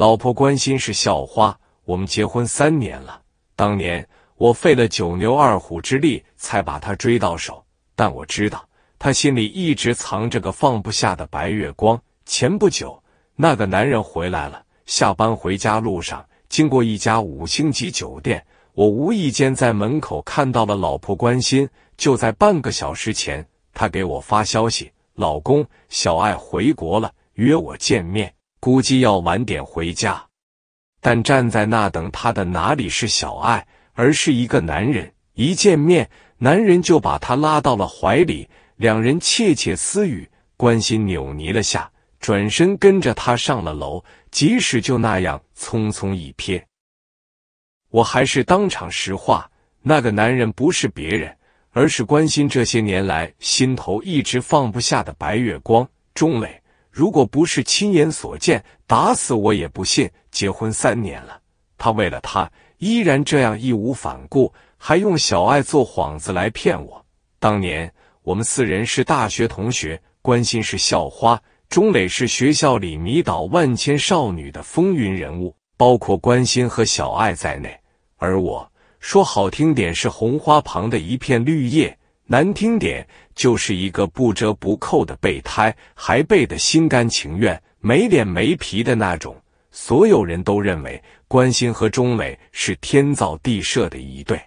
老婆关心是校花，我们结婚三年了。当年我费了九牛二虎之力才把她追到手，但我知道她心里一直藏着个放不下的白月光。前不久，那个男人回来了，下班回家路上经过一家五星级酒店，我无意间在门口看到了老婆关心。就在半个小时前，她给我发消息：“老公，小爱回国了，约我见面。”估计要晚点回家，但站在那等他的哪里是小爱，而是一个男人。一见面，男人就把她拉到了怀里，两人窃窃私语。关心扭捏了下，转身跟着他上了楼。即使就那样匆匆一瞥，我还是当场石化。那个男人不是别人，而是关心这些年来心头一直放不下的白月光钟磊。如果不是亲眼所见，打死我也不信。结婚三年了，他为了她依然这样义无反顾，还用小爱做幌子来骗我。当年我们四人是大学同学，关心是校花，钟磊是学校里迷倒万千少女的风云人物，包括关心和小爱在内。而我说好听点，是红花旁的一片绿叶。难听点就是一个不折不扣的备胎，还备的心甘情愿、没脸没皮的那种。所有人都认为关心和钟磊是天造地设的一对，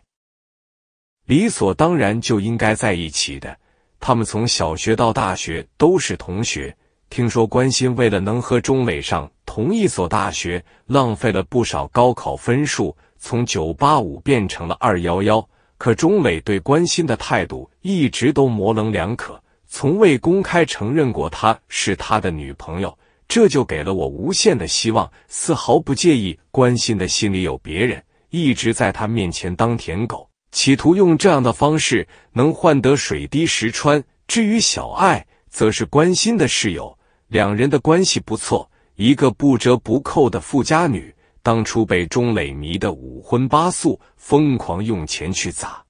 理所当然就应该在一起的。他们从小学到大学都是同学，听说关心为了能和钟磊上同一所大学，浪费了不少高考分数，从九八五变成了二幺幺。可钟伟对关心的态度一直都模棱两可，从未公开承认过她是他的女朋友，这就给了我无限的希望，丝毫不介意关心的心里有别人，一直在他面前当舔狗，企图用这样的方式能换得水滴石穿。至于小爱，则是关心的室友，两人的关系不错，一个不折不扣的富家女。当初被钟磊迷得五荤八素，疯狂用钱去砸，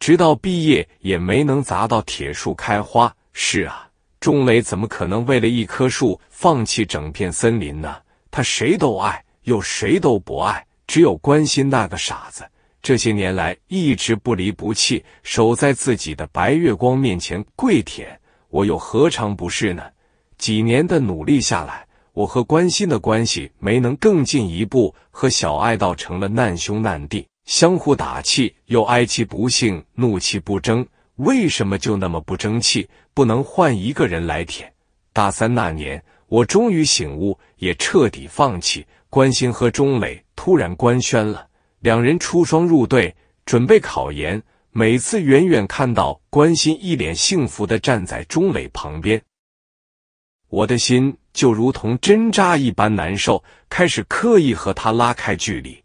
直到毕业也没能砸到铁树开花。是啊，钟磊怎么可能为了一棵树放弃整片森林呢？他谁都爱，又谁都不爱，只有关心那个傻子。这些年来一直不离不弃，守在自己的白月光面前跪舔。我又何尝不是呢？几年的努力下来。我和关心的关系没能更进一步，和小爱倒成了难兄难弟，相互打气，又哀其不幸，怒其不争。为什么就那么不争气？不能换一个人来舔？大三那年，我终于醒悟，也彻底放弃。关心和钟磊突然官宣了，两人出双入对，准备考研。每次远远看到关心一脸幸福的站在钟磊旁边。我的心就如同针扎一般难受，开始刻意和他拉开距离。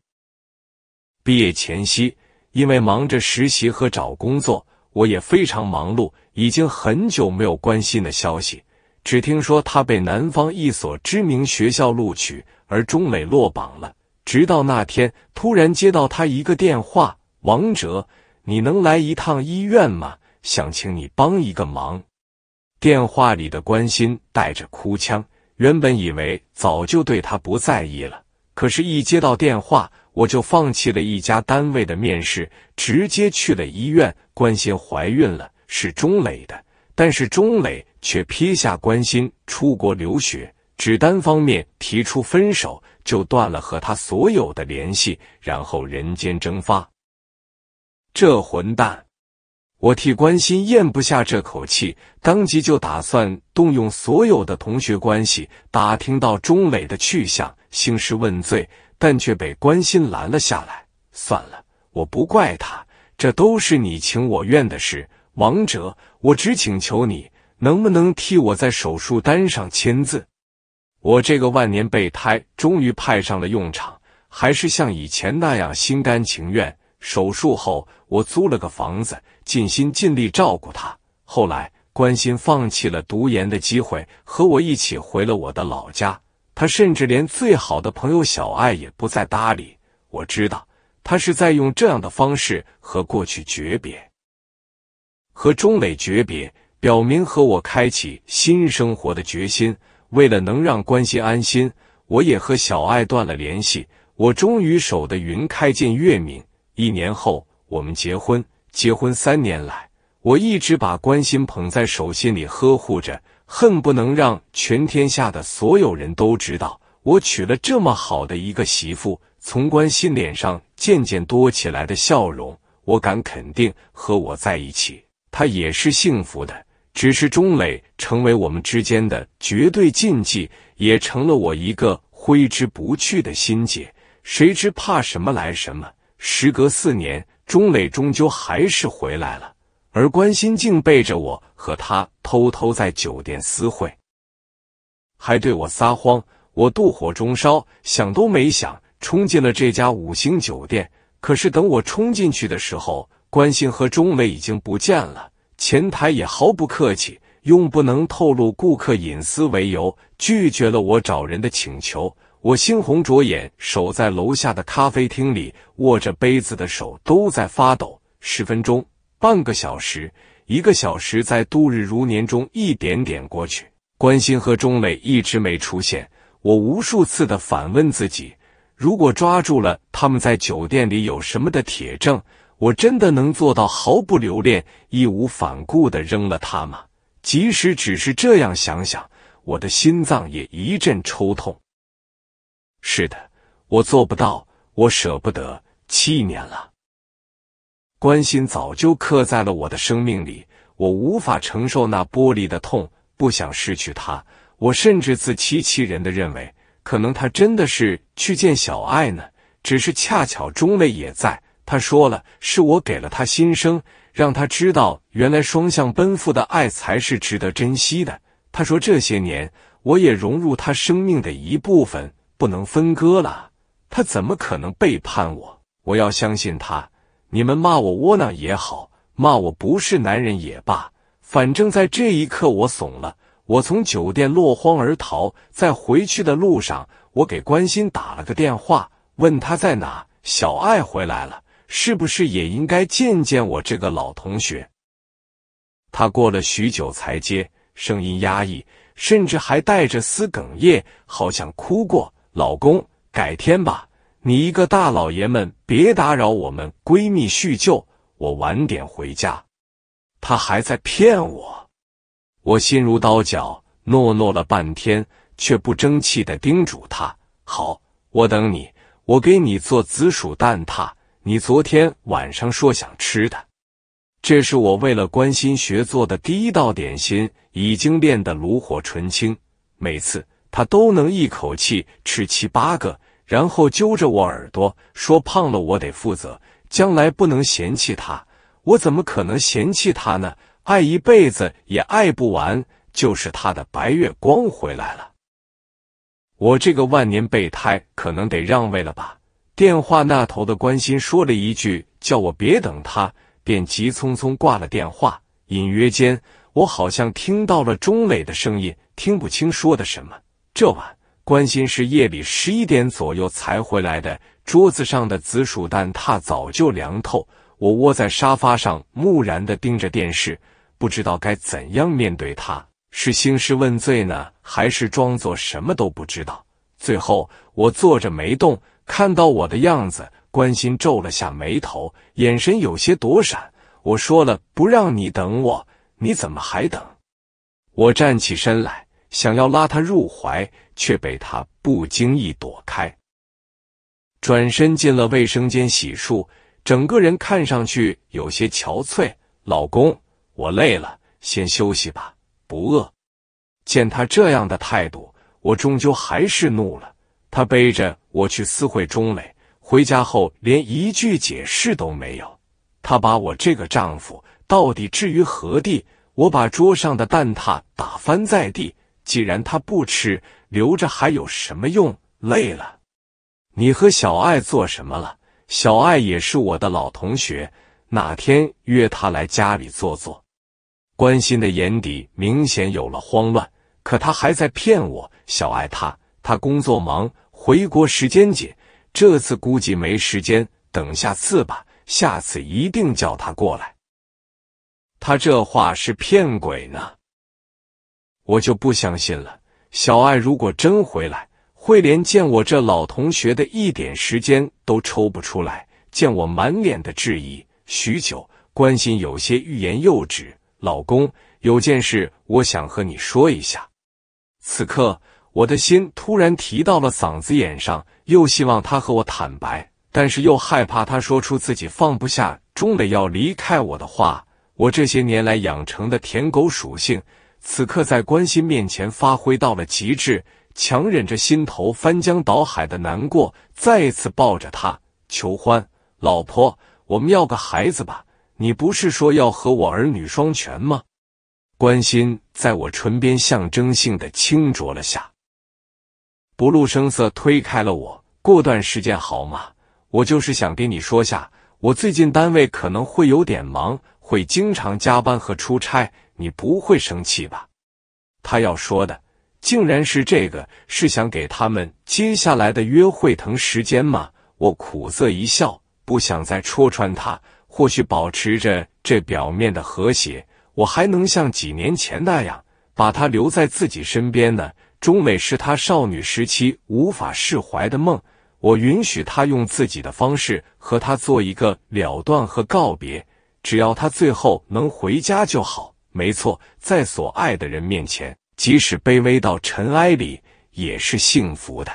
毕业前夕，因为忙着实习和找工作，我也非常忙碌，已经很久没有关心的消息。只听说他被南方一所知名学校录取，而钟磊落榜了。直到那天，突然接到他一个电话：“王哲，你能来一趟医院吗？想请你帮一个忙。”电话里的关心带着哭腔，原本以为早就对他不在意了，可是，一接到电话，我就放弃了一家单位的面试，直接去了医院。关心怀孕了，是钟磊的，但是钟磊却撇下关心出国留学，只单方面提出分手，就断了和他所有的联系，然后人间蒸发。这混蛋！我替关心咽不下这口气，当即就打算动用所有的同学关系，打听到钟磊的去向，兴师问罪，但却被关心拦了下来。算了，我不怪他，这都是你情我愿的事。王哲，我只请求你，能不能替我在手术单上签字？我这个万年备胎终于派上了用场，还是像以前那样心甘情愿。手术后，我租了个房子，尽心尽力照顾他。后来，关心放弃了读研的机会，和我一起回了我的老家。他甚至连最好的朋友小爱也不再搭理。我知道，他是在用这样的方式和过去诀别，和钟磊诀别，表明和我开启新生活的决心。为了能让关心安心，我也和小爱断了联系。我终于守得云开见月明。一年后，我们结婚。结婚三年来，我一直把关心捧在手心里呵护着，恨不能让全天下的所有人都知道我娶了这么好的一个媳妇。从关心脸上渐渐多起来的笑容，我敢肯定，和我在一起，他也是幸福的。只是钟磊成为我们之间的绝对禁忌，也成了我一个挥之不去的心结。谁知怕什么来什么。时隔四年，钟磊终究还是回来了，而关心竟背着我和他偷偷在酒店私会，还对我撒谎。我妒火中烧，想都没想，冲进了这家五星酒店。可是等我冲进去的时候，关心和钟磊已经不见了，前台也毫不客气，用不能透露顾客隐私为由，拒绝了我找人的请求。我猩红着眼，守在楼下的咖啡厅里，握着杯子的手都在发抖。十分钟、半个小时、一个小时，在度日如年中一点点过去。关心和钟磊一直没出现，我无数次的反问自己：如果抓住了他们在酒店里有什么的铁证，我真的能做到毫不留恋、义无反顾的扔了他吗？即使只是这样想想，我的心脏也一阵抽痛。是的，我做不到，我舍不得，七年了，关心早就刻在了我的生命里，我无法承受那玻璃的痛，不想失去他，我甚至自欺欺人的认为，可能他真的是去见小爱呢，只是恰巧钟磊也在。他说了，是我给了他新生，让他知道原来双向奔赴的爱才是值得珍惜的。他说这些年，我也融入他生命的一部分。不能分割了，他怎么可能背叛我？我要相信他。你们骂我窝囊也好，骂我不是男人也罢，反正，在这一刻我怂了。我从酒店落荒而逃，在回去的路上，我给关心打了个电话，问他在哪。小爱回来了，是不是也应该见见我这个老同学？他过了许久才接，声音压抑，甚至还带着丝哽咽，好像哭过。老公，改天吧。你一个大老爷们，别打扰我们闺蜜叙旧。我晚点回家。他还在骗我，我心如刀绞，诺诺了半天，却不争气的叮嘱他：“好，我等你。我给你做紫薯蛋挞，你昨天晚上说想吃的。”这是我为了关心学做的第一道点心，已经练得炉火纯青。每次。他都能一口气吃七八个，然后揪着我耳朵说：“胖了，我得负责，将来不能嫌弃他。”我怎么可能嫌弃他呢？爱一辈子也爱不完。就是他的白月光回来了，我这个万年备胎可能得让位了吧？电话那头的关心说了一句：“叫我别等他。”便急匆匆挂了电话。隐约间，我好像听到了钟磊的声音，听不清说的什么。这晚，关心是夜里十一点左右才回来的。桌子上的紫薯蛋挞早就凉透。我窝在沙发上，木然的盯着电视，不知道该怎样面对他。是兴师问罪呢，还是装作什么都不知道？最后，我坐着没动。看到我的样子，关心皱了下眉头，眼神有些躲闪。我说了不让你等我，你怎么还等？我站起身来。想要拉他入怀，却被他不经意躲开，转身进了卫生间洗漱，整个人看上去有些憔悴。老公，我累了，先休息吧，不饿。见他这样的态度，我终究还是怒了。他背着我去私会钟磊，回家后连一句解释都没有。他把我这个丈夫到底置于何地？我把桌上的蛋挞打翻在地。既然他不吃，留着还有什么用？累了，你和小爱做什么了？小爱也是我的老同学，哪天约他来家里坐坐？关心的眼底明显有了慌乱，可他还在骗我。小爱他他工作忙，回国时间紧，这次估计没时间，等下次吧，下次一定叫他过来。他这话是骗鬼呢。我就不相信了，小艾如果真回来，会连见我这老同学的一点时间都抽不出来。见我满脸的质疑，许久，关心有些欲言又止。老公，有件事我想和你说一下。此刻，我的心突然提到了嗓子眼上，又希望他和我坦白，但是又害怕他说出自己放不下终的要离开我的话。我这些年来养成的舔狗属性。此刻在关心面前发挥到了极致，强忍着心头翻江倒海的难过，再次抱着他求欢。老婆，我们要个孩子吧？你不是说要和我儿女双全吗？关心在我唇边象征性的轻啄了下，不露声色推开了我。过段时间好吗？我就是想跟你说下，我最近单位可能会有点忙，会经常加班和出差。你不会生气吧？他要说的竟然是这个，是想给他们接下来的约会腾时间吗？我苦涩一笑，不想再戳穿他。或许保持着这表面的和谐，我还能像几年前那样把他留在自己身边呢。中美是他少女时期无法释怀的梦，我允许他用自己的方式和他做一个了断和告别，只要他最后能回家就好。没错，在所爱的人面前，即使卑微到尘埃里，也是幸福的。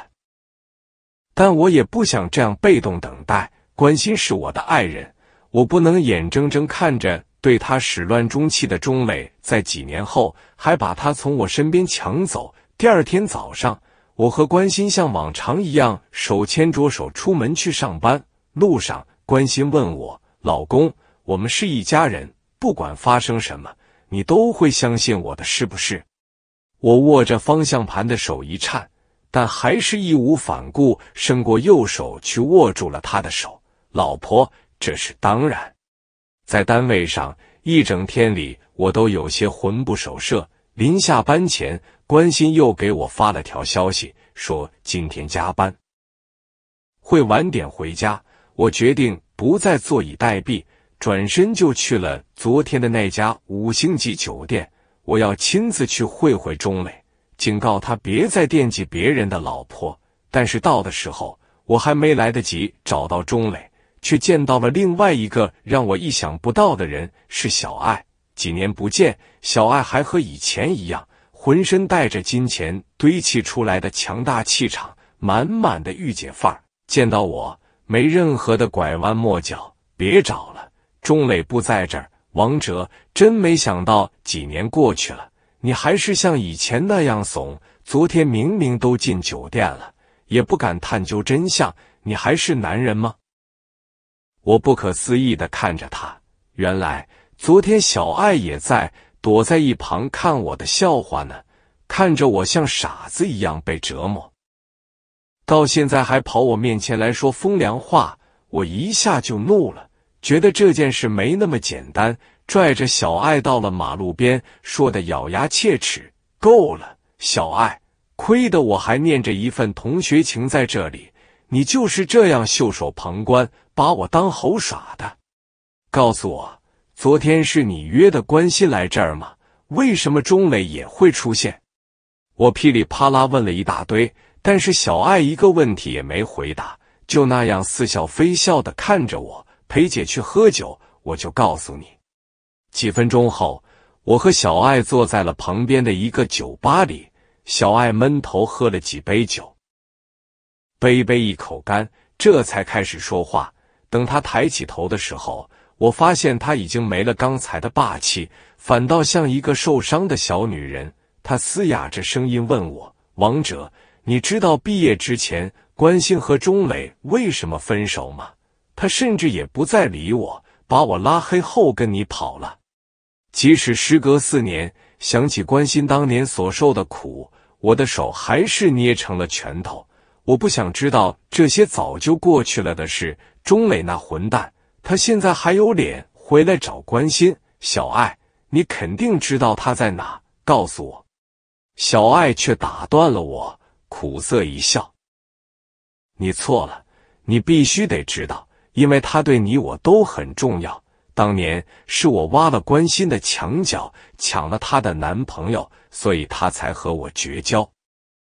但我也不想这样被动等待。关心是我的爱人，我不能眼睁睁看着对他始乱终弃的钟磊，在几年后还把他从我身边抢走。第二天早上，我和关心像往常一样手牵着手出门去上班。路上，关心问我：“老公，我们是一家人，不管发生什么。”你都会相信我的，是不是？我握着方向盘的手一颤，但还是义无反顾伸过右手去握住了他的手。老婆，这是当然。在单位上一整天里，我都有些魂不守舍。临下班前，关心又给我发了条消息，说今天加班，会晚点回家。我决定不再坐以待毙。转身就去了昨天的那家五星级酒店，我要亲自去会会钟磊，警告他别再惦记别人的老婆。但是到的时候，我还没来得及找到钟磊，却见到了另外一个让我意想不到的人，是小艾。几年不见，小艾还和以前一样，浑身带着金钱堆砌出来的强大气场，满满的御姐范儿。见到我，没任何的拐弯抹角，别找了。钟磊不在这儿，王哲，真没想到，几年过去了，你还是像以前那样怂。昨天明明都进酒店了，也不敢探究真相，你还是男人吗？我不可思议的看着他，原来昨天小艾也在，躲在一旁看我的笑话呢，看着我像傻子一样被折磨，到现在还跑我面前来说风凉话，我一下就怒了。觉得这件事没那么简单，拽着小爱到了马路边，说的咬牙切齿：“够了，小爱！亏得我还念着一份同学情在这里，你就是这样袖手旁观，把我当猴耍的！告诉我，昨天是你约的关心来这儿吗？为什么钟磊也会出现？我噼里啪啦问了一大堆，但是小爱一个问题也没回答，就那样似笑非笑的看着我。”陪姐去喝酒，我就告诉你。几分钟后，我和小爱坐在了旁边的一个酒吧里。小爱闷头喝了几杯酒，杯杯一口干，这才开始说话。等他抬起头的时候，我发现他已经没了刚才的霸气，反倒像一个受伤的小女人。他嘶哑着声音问我：“王哲，你知道毕业之前关兴和钟磊为什么分手吗？”他甚至也不再理我，把我拉黑后跟你跑了。即使时隔四年，想起关心当年所受的苦，我的手还是捏成了拳头。我不想知道这些早就过去了的事。钟磊那混蛋，他现在还有脸回来找关心？小爱，你肯定知道他在哪，告诉我。小爱却打断了我，苦涩一笑：“你错了，你必须得知道。”因为他对你我都很重要，当年是我挖了关心的墙角，抢了他的男朋友，所以他才和我绝交。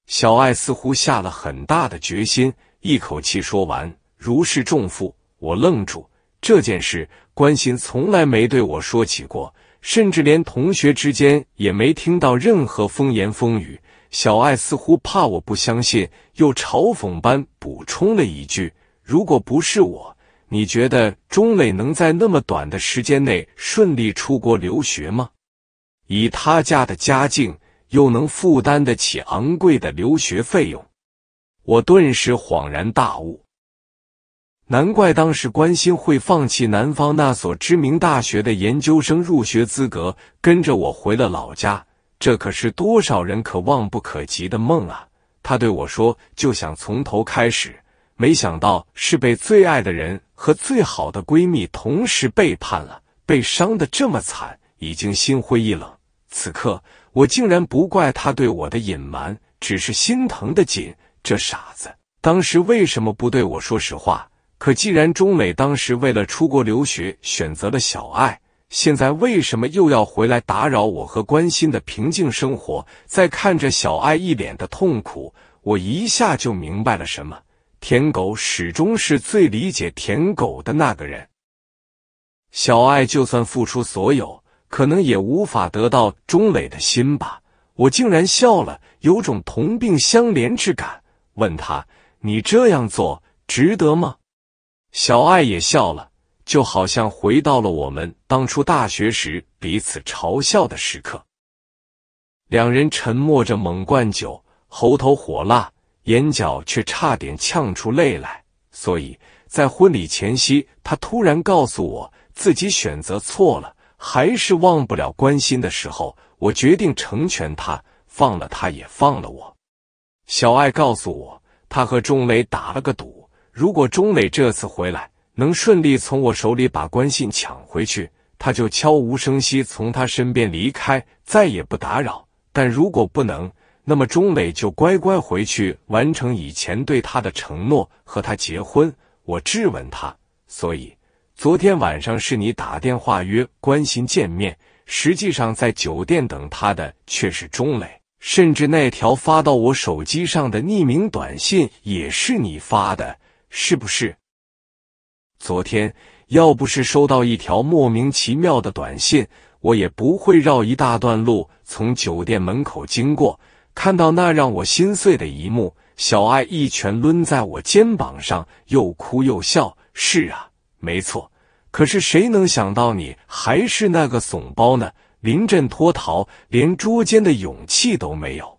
小爱似乎下了很大的决心，一口气说完，如释重负。我愣住，这件事关心从来没对我说起过，甚至连同学之间也没听到任何风言风语。小爱似乎怕我不相信，又嘲讽般补充了一句：“如果不是我。”你觉得钟磊能在那么短的时间内顺利出国留学吗？以他家的家境，又能负担得起昂贵的留学费用？我顿时恍然大悟，难怪当时关心会放弃南方那所知名大学的研究生入学资格，跟着我回了老家。这可是多少人可望不可及的梦啊！他对我说：“就想从头开始。”没想到是被最爱的人和最好的闺蜜同时背叛了，被伤的这么惨，已经心灰意冷。此刻我竟然不怪他对我的隐瞒，只是心疼的紧。这傻子，当时为什么不对我说实话？可既然中美当时为了出国留学选择了小爱，现在为什么又要回来打扰我和关心的平静生活？再看着小爱一脸的痛苦，我一下就明白了什么。舔狗始终是最理解舔狗的那个人。小爱就算付出所有，可能也无法得到钟磊的心吧。我竟然笑了，有种同病相怜之感。问他：“你这样做值得吗？”小爱也笑了，就好像回到了我们当初大学时彼此嘲笑的时刻。两人沉默着猛灌酒，喉头火辣。眼角却差点呛出泪来，所以在婚礼前夕，他突然告诉我自己选择错了，还是忘不了关心的时候，我决定成全他，放了他，也放了我。小爱告诉我，他和钟磊打了个赌，如果钟磊这次回来能顺利从我手里把关信抢回去，他就悄无声息从他身边离开，再也不打扰；但如果不能，那么钟磊就乖乖回去完成以前对他的承诺，和他结婚。我质问他，所以昨天晚上是你打电话约关心见面，实际上在酒店等他的却是钟磊，甚至那条发到我手机上的匿名短信也是你发的，是不是？昨天要不是收到一条莫名其妙的短信，我也不会绕一大段路从酒店门口经过。看到那让我心碎的一幕，小爱一拳抡在我肩膀上，又哭又笑。是啊，没错。可是谁能想到你还是那个怂包呢？临阵脱逃，连捉奸的勇气都没有。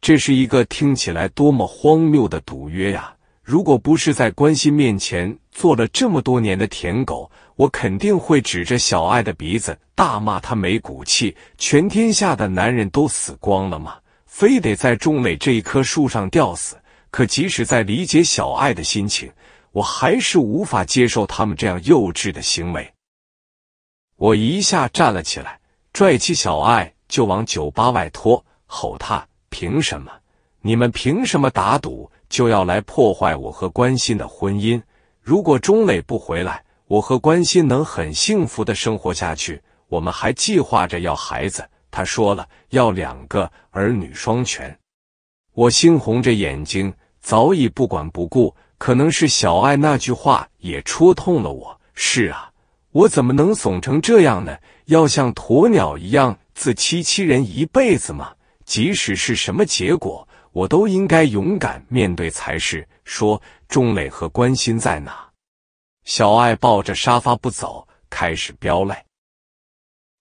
这是一个听起来多么荒谬的赌约呀！如果不是在关心面前做了这么多年的舔狗，我肯定会指着小爱的鼻子大骂他没骨气。全天下的男人都死光了吗？非得在钟磊这一棵树上吊死。可即使在理解小爱的心情，我还是无法接受他们这样幼稚的行为。我一下站了起来，拽起小爱就往酒吧外拖，吼他：“凭什么？你们凭什么打赌就要来破坏我和关心的婚姻？如果钟磊不回来，我和关心能很幸福的生活下去。我们还计划着要孩子。”他说了要两个儿女双全，我心红着眼睛，早已不管不顾。可能是小爱那句话也戳痛了我。是啊，我怎么能怂成这样呢？要像鸵鸟一样自欺欺人一辈子吗？即使是什么结果，我都应该勇敢面对才是。说钟磊和关心在哪？小爱抱着沙发不走，开始飙泪。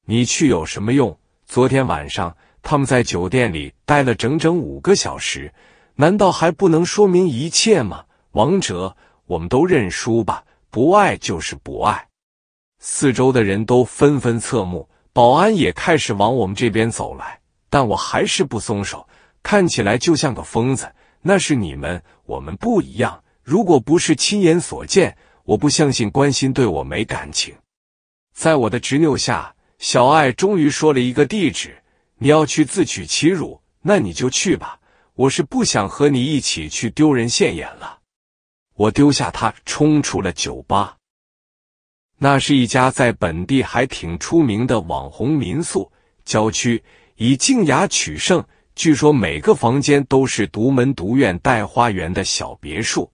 你去有什么用？昨天晚上他们在酒店里待了整整五个小时，难道还不能说明一切吗？王哲，我们都认输吧，不爱就是不爱。四周的人都纷纷侧目，保安也开始往我们这边走来，但我还是不松手，看起来就像个疯子。那是你们，我们不一样。如果不是亲眼所见，我不相信关心对我没感情。在我的执拗下。小爱终于说了一个地址，你要去自取其辱，那你就去吧。我是不想和你一起去丢人现眼了。我丢下他，冲出了酒吧。那是一家在本地还挺出名的网红民宿，郊区以静雅取胜，据说每个房间都是独门独院带花园的小别墅，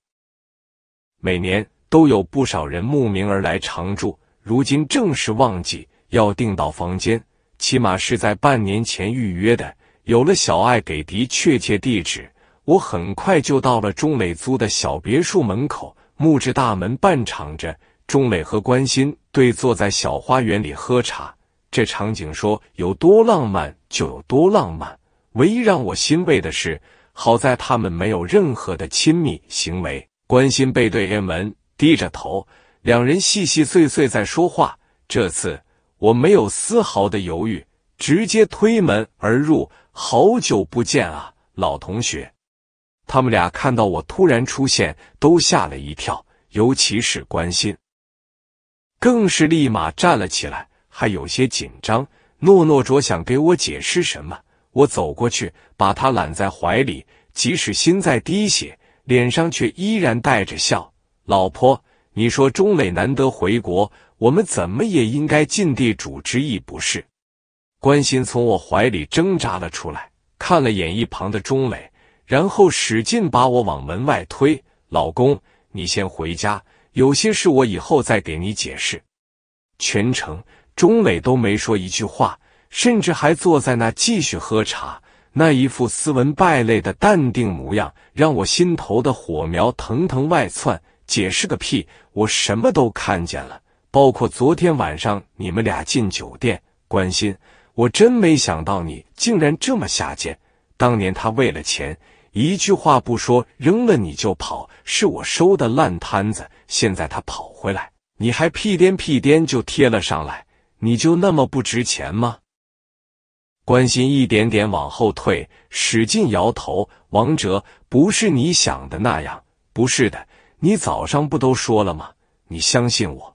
每年都有不少人慕名而来常住。如今正是旺季。要订到房间，起码是在半年前预约的。有了小爱给的确切地址，我很快就到了钟磊租的小别墅门口。木质大门半敞着，钟磊和关心对坐在小花园里喝茶。这场景说有多浪漫就有多浪漫。唯一让我欣慰的是，好在他们没有任何的亲密行为。关心背对 M 门，低着头，两人细细碎碎在说话。这次。我没有丝毫的犹豫，直接推门而入。好久不见啊，老同学！他们俩看到我突然出现，都吓了一跳，尤其是关心，更是立马站了起来，还有些紧张。诺诺卓想给我解释什么，我走过去把他揽在怀里，即使心在滴血，脸上却依然带着笑。老婆，你说钟磊难得回国。我们怎么也应该尽地主之谊，不是？关心从我怀里挣扎了出来，看了眼一旁的钟磊，然后使劲把我往门外推：“老公，你先回家，有些事我以后再给你解释。”全程钟磊都没说一句话，甚至还坐在那继续喝茶，那一副斯文败类的淡定模样，让我心头的火苗腾腾外窜。解释个屁！我什么都看见了。包括昨天晚上你们俩进酒店，关心我真没想到你竟然这么下贱。当年他为了钱，一句话不说扔了你就跑，是我收的烂摊子。现在他跑回来，你还屁颠屁颠就贴了上来，你就那么不值钱吗？关心一点点往后退，使劲摇头。王哲，不是你想的那样，不是的。你早上不都说了吗？你相信我。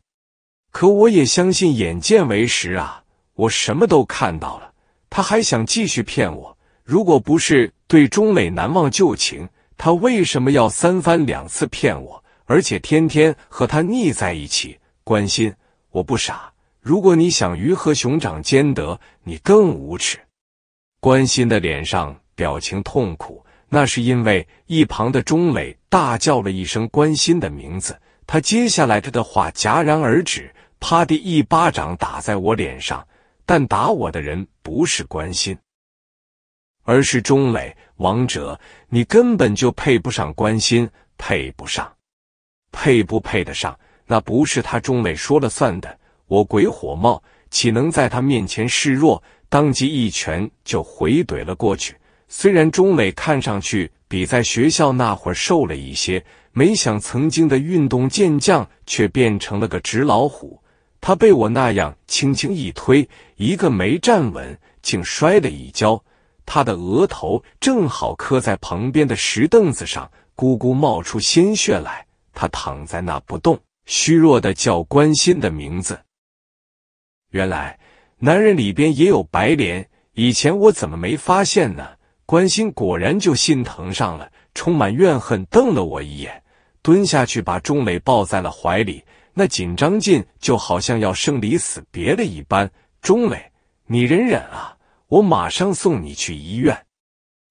可我也相信眼见为实啊！我什么都看到了，他还想继续骗我。如果不是对钟磊难忘旧情，他为什么要三番两次骗我？而且天天和他腻在一起，关心我不傻。如果你想鱼和熊掌兼得，你更无耻。关心的脸上表情痛苦，那是因为一旁的钟磊大叫了一声关心的名字。他接下来他的话戛然而止。啪的一巴掌打在我脸上，但打我的人不是关心，而是钟磊。王哲，你根本就配不上关心，配不上，配不配得上，那不是他钟磊说了算的。我鬼火冒，岂能在他面前示弱？当即一拳就回怼了过去。虽然钟磊看上去比在学校那会儿瘦了一些，没想曾经的运动健将却变成了个纸老虎。他被我那样轻轻一推，一个没站稳，竟摔了一跤。他的额头正好磕在旁边的石凳子上，咕咕冒出鲜血来。他躺在那不动，虚弱的叫关心的名字。原来男人里边也有白莲，以前我怎么没发现呢？关心果然就心疼上了，充满怨恨瞪了我一眼，蹲下去把钟磊抱在了怀里。那紧张劲就好像要生离死别了一般。钟磊，你忍忍啊！我马上送你去医院。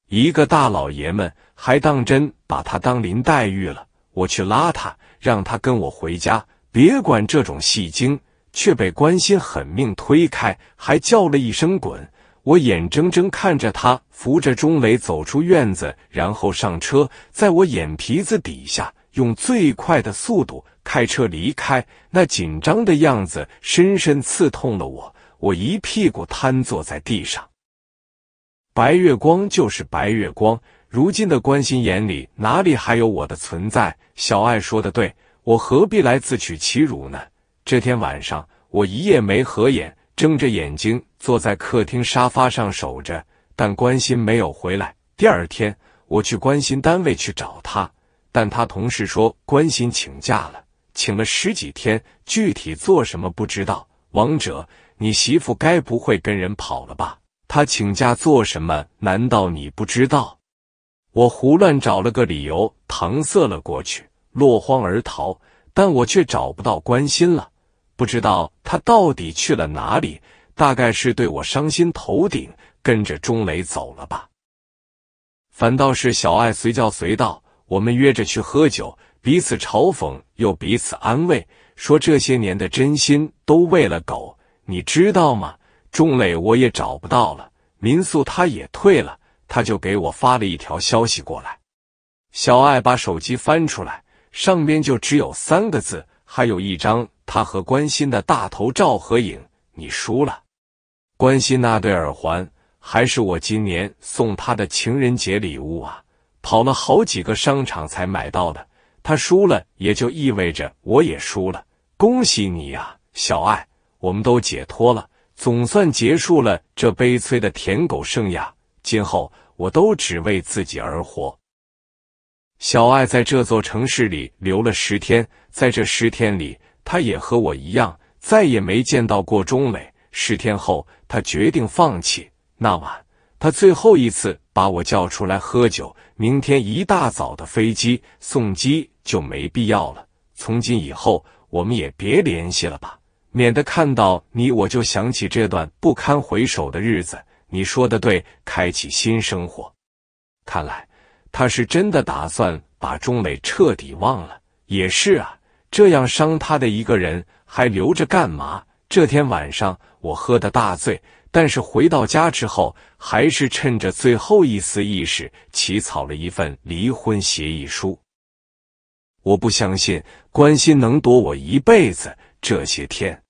一个大老爷们还当真把他当林黛玉了。我去拉他，让他跟我回家，别管这种戏精。却被关心狠命推开，还叫了一声“滚”。我眼睁睁看着他扶着钟磊走出院子，然后上车，在我眼皮子底下用最快的速度。开车离开，那紧张的样子深深刺痛了我。我一屁股瘫坐在地上。白月光就是白月光，如今的关心眼里哪里还有我的存在？小爱说的对，我何必来自取其辱呢？这天晚上，我一夜没合眼，睁着眼睛坐在客厅沙发上守着，但关心没有回来。第二天，我去关心单位去找他，但他同事说关心请假了。请了十几天，具体做什么不知道。王哲，你媳妇该不会跟人跑了吧？她请假做什么？难道你不知道？我胡乱找了个理由搪塞了过去，落荒而逃。但我却找不到关心了，不知道她到底去了哪里。大概是对我伤心，头顶跟着钟雷走了吧。反倒是小爱随叫随到，我们约着去喝酒。彼此嘲讽，又彼此安慰，说这些年的真心都喂了狗，你知道吗？仲磊我也找不到了，民宿他也退了，他就给我发了一条消息过来。小爱把手机翻出来，上边就只有三个字，还有一张他和关心的大头照合影。你输了，关心那对耳环还是我今年送他的情人节礼物啊，跑了好几个商场才买到的。他输了，也就意味着我也输了。恭喜你呀，小爱，我们都解脱了，总算结束了这悲催的舔狗生涯。今后我都只为自己而活。小爱在这座城市里留了十天，在这十天里，他也和我一样，再也没见到过钟磊。十天后，他决定放弃。那晚，他最后一次。把我叫出来喝酒，明天一大早的飞机送机就没必要了。从今以后，我们也别联系了吧，免得看到你我就想起这段不堪回首的日子。你说的对，开启新生活。看来他是真的打算把钟磊彻底忘了。也是啊，这样伤他的一个人还留着干嘛？这天晚上我喝的大醉。但是回到家之后，还是趁着最后一丝意识，起草了一份离婚协议书。我不相信关心能躲我一辈子。这些天，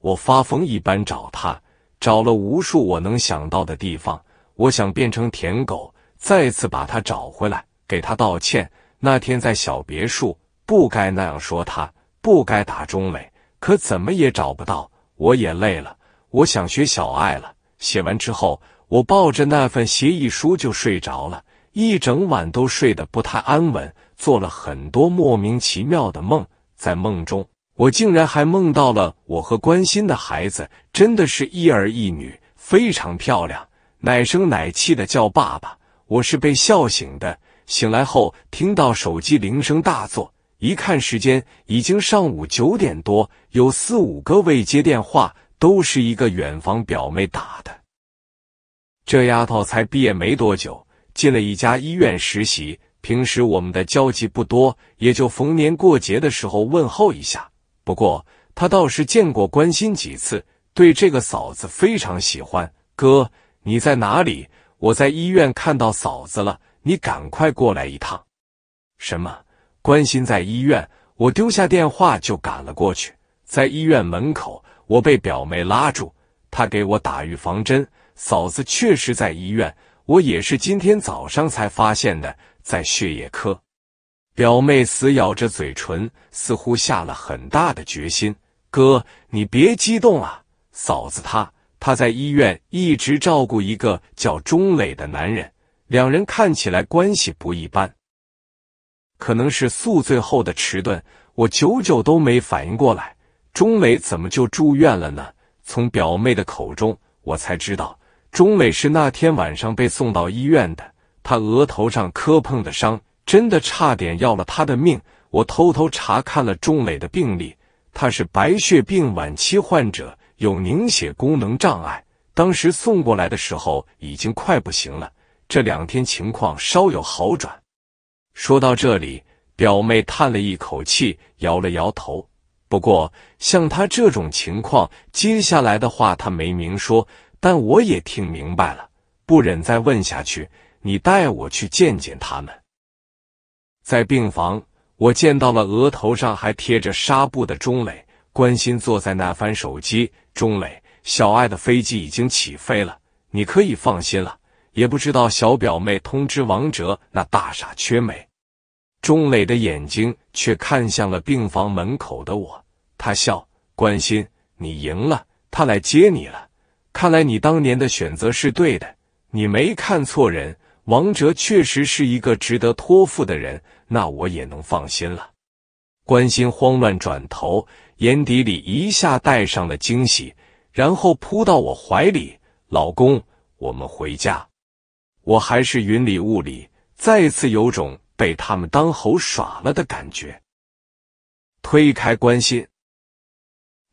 我发疯一般找他，找了无数我能想到的地方。我想变成舔狗，再次把他找回来，给他道歉。那天在小别墅，不该那样说他，不该打钟磊。可怎么也找不到，我也累了。我想学小爱了。写完之后，我抱着那份协议书就睡着了，一整晚都睡得不太安稳，做了很多莫名其妙的梦。在梦中，我竟然还梦到了我和关心的孩子，真的是一儿一女，非常漂亮，奶声奶气的叫爸爸。我是被笑醒的。醒来后，听到手机铃声大作，一看时间，已经上午九点多，有四五个未接电话。都是一个远房表妹打的。这丫头才毕业没多久，进了一家医院实习。平时我们的交集不多，也就逢年过节的时候问候一下。不过她倒是见过关心几次，对这个嫂子非常喜欢。哥，你在哪里？我在医院看到嫂子了，你赶快过来一趟。什么？关心在医院？我丢下电话就赶了过去。在医院门口，我被表妹拉住，她给我打预防针。嫂子确实在医院，我也是今天早上才发现的，在血液科。表妹死咬着嘴唇，似乎下了很大的决心。哥，你别激动啊，嫂子她她在医院一直照顾一个叫钟磊的男人，两人看起来关系不一般。可能是宿醉后的迟钝，我久久都没反应过来。钟磊怎么就住院了呢？从表妹的口中，我才知道钟磊是那天晚上被送到医院的。他额头上磕碰的伤，真的差点要了他的命。我偷偷查看了钟磊的病历，他是白血病晚期患者，有凝血功能障碍。当时送过来的时候已经快不行了，这两天情况稍有好转。说到这里，表妹叹了一口气，摇了摇头。不过像他这种情况，接下来的话他没明说，但我也听明白了，不忍再问下去。你带我去见见他们。在病房，我见到了额头上还贴着纱布的钟磊，关心坐在那翻手机。钟磊，小爱的飞机已经起飞了，你可以放心了。也不知道小表妹通知王哲那大傻缺没。钟磊的眼睛却看向了病房门口的我，他笑，关心你赢了，他来接你了。看来你当年的选择是对的，你没看错人，王哲确实是一个值得托付的人，那我也能放心了。关心慌乱转头，眼底里一下带上了惊喜，然后扑到我怀里，老公，我们回家。我还是云里雾里，再次有种。被他们当猴耍了的感觉。推开关心，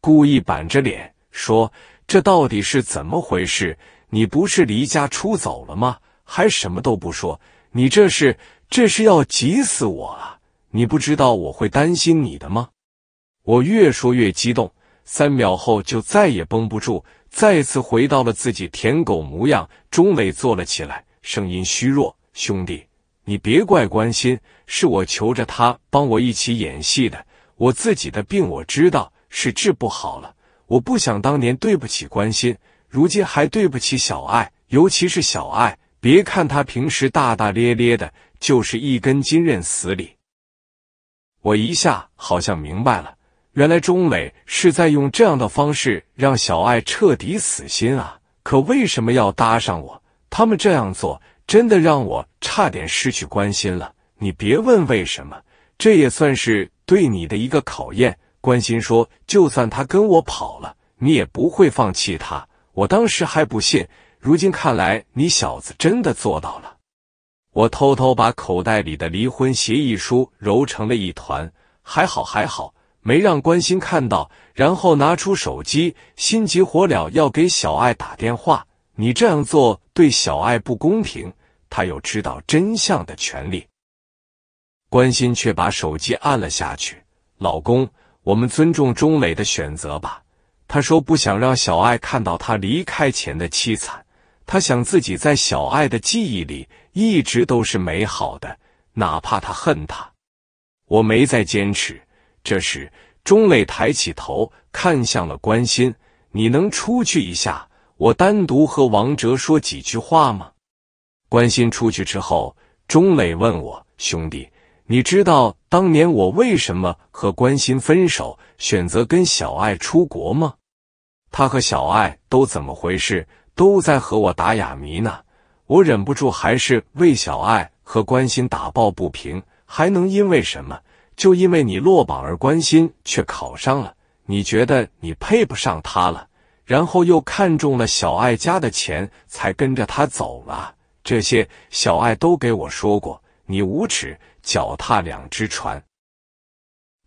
故意板着脸说：“这到底是怎么回事？你不是离家出走了吗？还什么都不说，你这是这是要急死我啊！你不知道我会担心你的吗？”我越说越激动，三秒后就再也绷不住，再次回到了自己舔狗模样。钟磊坐了起来，声音虚弱：“兄弟。”你别怪关心，是我求着他帮我一起演戏的。我自己的病我知道是治不好了，我不想当年对不起关心，如今还对不起小爱，尤其是小爱。别看他平时大大咧咧的，就是一根筋，认死理。我一下好像明白了，原来钟磊是在用这样的方式让小爱彻底死心啊！可为什么要搭上我？他们这样做。真的让我差点失去关心了。你别问为什么，这也算是对你的一个考验。关心说：“就算他跟我跑了，你也不会放弃他。”我当时还不信，如今看来，你小子真的做到了。我偷偷把口袋里的离婚协议书揉成了一团，还好还好，没让关心看到。然后拿出手机，心急火燎要给小爱打电话。你这样做对小爱不公平。他有知道真相的权利，关心却把手机按了下去。老公，我们尊重钟磊的选择吧。他说不想让小爱看到他离开前的凄惨，他想自己在小爱的记忆里一直都是美好的，哪怕他恨他。我没再坚持。这时，钟磊抬起头看向了关心：“你能出去一下，我单独和王哲说几句话吗？”关心出去之后，钟磊问我：“兄弟，你知道当年我为什么和关心分手，选择跟小爱出国吗？”他和小爱都怎么回事？都在和我打哑谜呢。我忍不住还是为小爱和关心打抱不平，还能因为什么？就因为你落榜而关心却考上了，你觉得你配不上他了？然后又看中了小爱家的钱，才跟着他走了。这些小爱都给我说过，你无耻，脚踏两只船。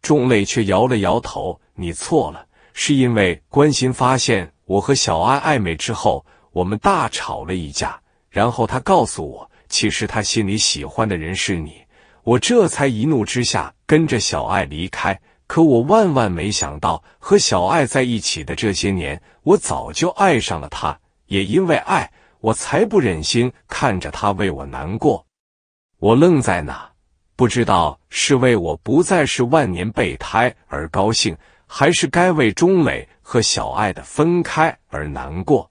众类却摇了摇头，你错了，是因为关心发现我和小爱暧昧之后，我们大吵了一架，然后他告诉我，其实他心里喜欢的人是你，我这才一怒之下跟着小爱离开。可我万万没想到，和小爱在一起的这些年，我早就爱上了他，也因为爱。我才不忍心看着他为我难过，我愣在那，不知道是为我不再是万年备胎而高兴，还是该为钟磊和小爱的分开而难过。